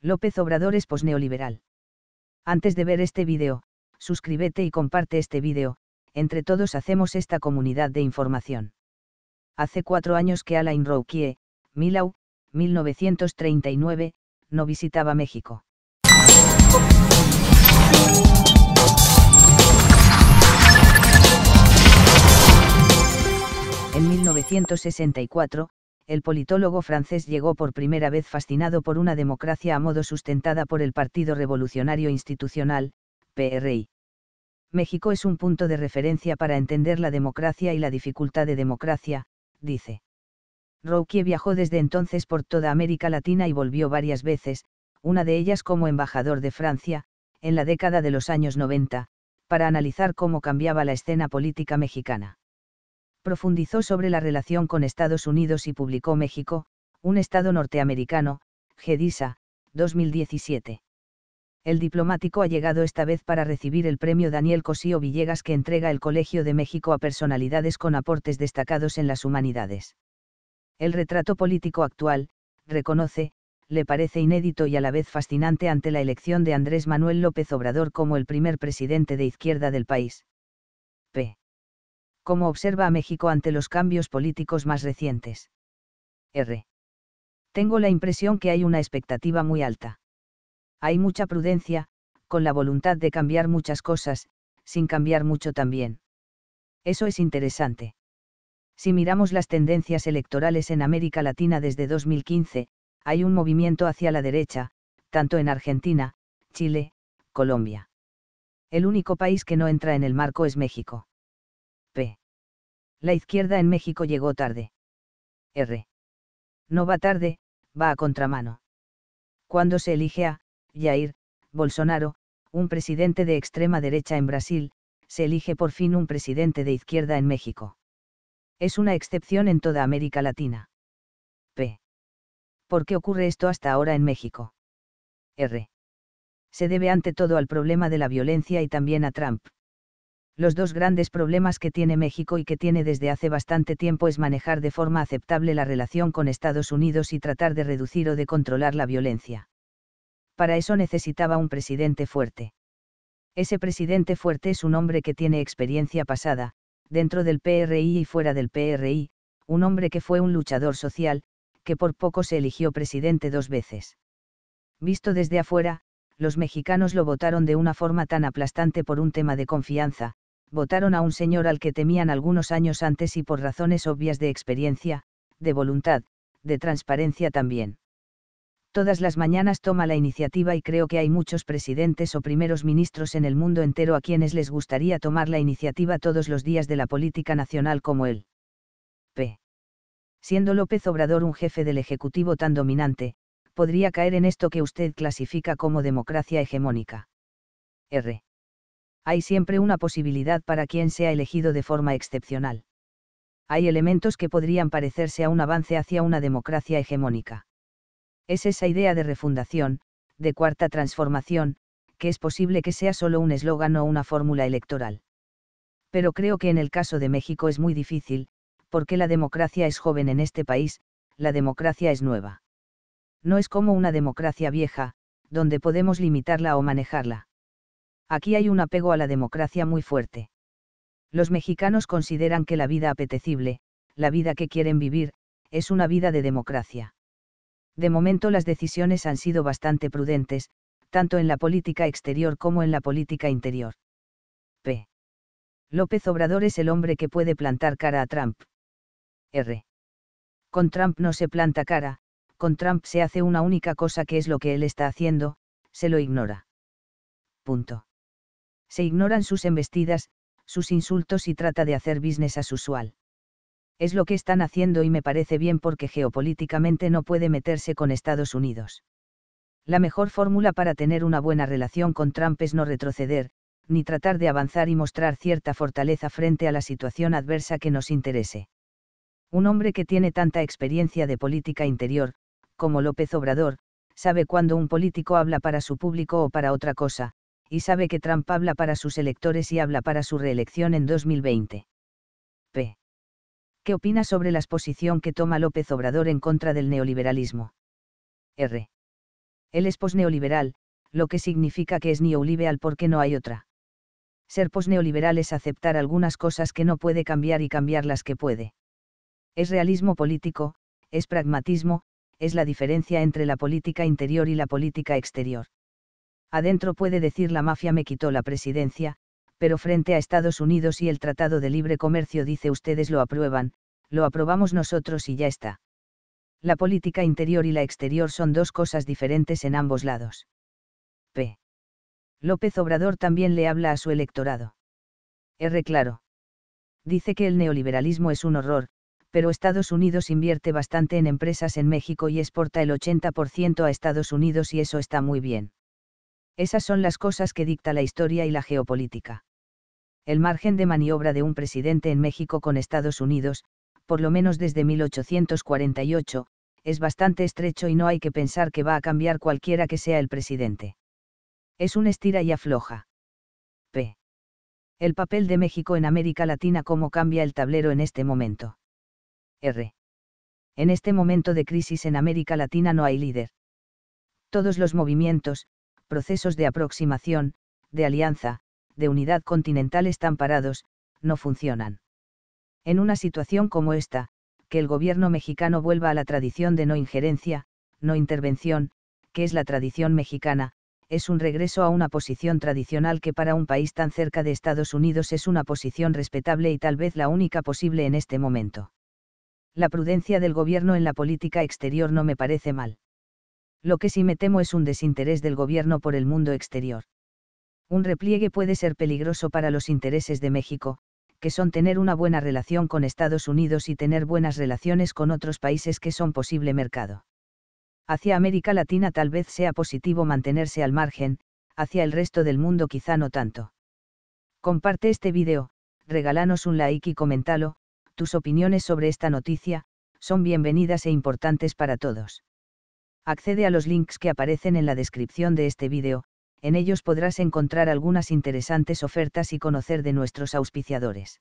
López Obrador es posneoliberal. Antes de ver este vídeo, suscríbete y comparte este vídeo, entre todos hacemos esta comunidad de información. Hace cuatro años que Alain Rouquier, Milau, 1939, no visitaba México. En 1964, el politólogo francés llegó por primera vez fascinado por una democracia a modo sustentada por el Partido Revolucionario Institucional, PRI. México es un punto de referencia para entender la democracia y la dificultad de democracia, dice. Rouquier viajó desde entonces por toda América Latina y volvió varias veces, una de ellas como embajador de Francia, en la década de los años 90, para analizar cómo cambiaba la escena política mexicana profundizó sobre la relación con Estados Unidos y publicó México, un Estado norteamericano, GEDISA, 2017. El diplomático ha llegado esta vez para recibir el premio Daniel Cosío Villegas que entrega el Colegio de México a personalidades con aportes destacados en las humanidades. El retrato político actual, reconoce, le parece inédito y a la vez fascinante ante la elección de Andrés Manuel López Obrador como el primer presidente de izquierda del país. P. Cómo observa a México ante los cambios políticos más recientes. R. Tengo la impresión que hay una expectativa muy alta. Hay mucha prudencia, con la voluntad de cambiar muchas cosas, sin cambiar mucho también. Eso es interesante. Si miramos las tendencias electorales en América Latina desde 2015, hay un movimiento hacia la derecha, tanto en Argentina, Chile, Colombia. El único país que no entra en el marco es México la izquierda en México llegó tarde. R. No va tarde, va a contramano. Cuando se elige a Jair Bolsonaro, un presidente de extrema derecha en Brasil, se elige por fin un presidente de izquierda en México. Es una excepción en toda América Latina. P. ¿Por qué ocurre esto hasta ahora en México? R. Se debe ante todo al problema de la violencia y también a Trump los dos grandes problemas que tiene México y que tiene desde hace bastante tiempo es manejar de forma aceptable la relación con Estados Unidos y tratar de reducir o de controlar la violencia. Para eso necesitaba un presidente fuerte. Ese presidente fuerte es un hombre que tiene experiencia pasada, dentro del PRI y fuera del PRI, un hombre que fue un luchador social, que por poco se eligió presidente dos veces. Visto desde afuera, los mexicanos lo votaron de una forma tan aplastante por un tema de confianza, votaron a un señor al que temían algunos años antes y por razones obvias de experiencia, de voluntad, de transparencia también. Todas las mañanas toma la iniciativa y creo que hay muchos presidentes o primeros ministros en el mundo entero a quienes les gustaría tomar la iniciativa todos los días de la política nacional como él. P. Siendo López Obrador un jefe del Ejecutivo tan dominante, podría caer en esto que usted clasifica como democracia hegemónica. R hay siempre una posibilidad para quien sea elegido de forma excepcional. Hay elementos que podrían parecerse a un avance hacia una democracia hegemónica. Es esa idea de refundación, de cuarta transformación, que es posible que sea solo un eslogan o una fórmula electoral. Pero creo que en el caso de México es muy difícil, porque la democracia es joven en este país, la democracia es nueva. No es como una democracia vieja, donde podemos limitarla o manejarla aquí hay un apego a la democracia muy fuerte. Los mexicanos consideran que la vida apetecible, la vida que quieren vivir, es una vida de democracia. De momento las decisiones han sido bastante prudentes, tanto en la política exterior como en la política interior. P. López Obrador es el hombre que puede plantar cara a Trump. R. Con Trump no se planta cara, con Trump se hace una única cosa que es lo que él está haciendo, se lo ignora. Punto. Se ignoran sus embestidas, sus insultos y trata de hacer business as usual. Es lo que están haciendo y me parece bien porque geopolíticamente no puede meterse con Estados Unidos. La mejor fórmula para tener una buena relación con Trump es no retroceder, ni tratar de avanzar y mostrar cierta fortaleza frente a la situación adversa que nos interese. Un hombre que tiene tanta experiencia de política interior, como López Obrador, sabe cuando un político habla para su público o para otra cosa, y sabe que Trump habla para sus electores y habla para su reelección en 2020. P. ¿Qué opina sobre la exposición que toma López Obrador en contra del neoliberalismo? R. Él es posneoliberal, lo que significa que es neoliberal porque no hay otra. Ser posneoliberal es aceptar algunas cosas que no puede cambiar y cambiar las que puede. Es realismo político, es pragmatismo, es la diferencia entre la política interior y la política exterior. Adentro puede decir la mafia me quitó la presidencia, pero frente a Estados Unidos y el Tratado de Libre Comercio dice ustedes lo aprueban, lo aprobamos nosotros y ya está. La política interior y la exterior son dos cosas diferentes en ambos lados. P. López Obrador también le habla a su electorado. R. Claro. Dice que el neoliberalismo es un horror, pero Estados Unidos invierte bastante en empresas en México y exporta el 80% a Estados Unidos y eso está muy bien. Esas son las cosas que dicta la historia y la geopolítica. El margen de maniobra de un presidente en México con Estados Unidos, por lo menos desde 1848, es bastante estrecho y no hay que pensar que va a cambiar cualquiera que sea el presidente. Es un estira y afloja. P. El papel de México en América Latina, cómo cambia el tablero en este momento. R. En este momento de crisis en América Latina no hay líder. Todos los movimientos, procesos de aproximación, de alianza, de unidad continental están parados, no funcionan. En una situación como esta, que el gobierno mexicano vuelva a la tradición de no injerencia, no intervención, que es la tradición mexicana, es un regreso a una posición tradicional que para un país tan cerca de Estados Unidos es una posición respetable y tal vez la única posible en este momento. La prudencia del gobierno en la política exterior no me parece mal. Lo que sí me temo es un desinterés del gobierno por el mundo exterior. Un repliegue puede ser peligroso para los intereses de México, que son tener una buena relación con Estados Unidos y tener buenas relaciones con otros países que son posible mercado. Hacia América Latina tal vez sea positivo mantenerse al margen, hacia el resto del mundo quizá no tanto. Comparte este video, regálanos un like y comentalo, tus opiniones sobre esta noticia, son bienvenidas e importantes para todos accede a los links que aparecen en la descripción de este vídeo, en ellos podrás encontrar algunas interesantes ofertas y conocer de nuestros auspiciadores.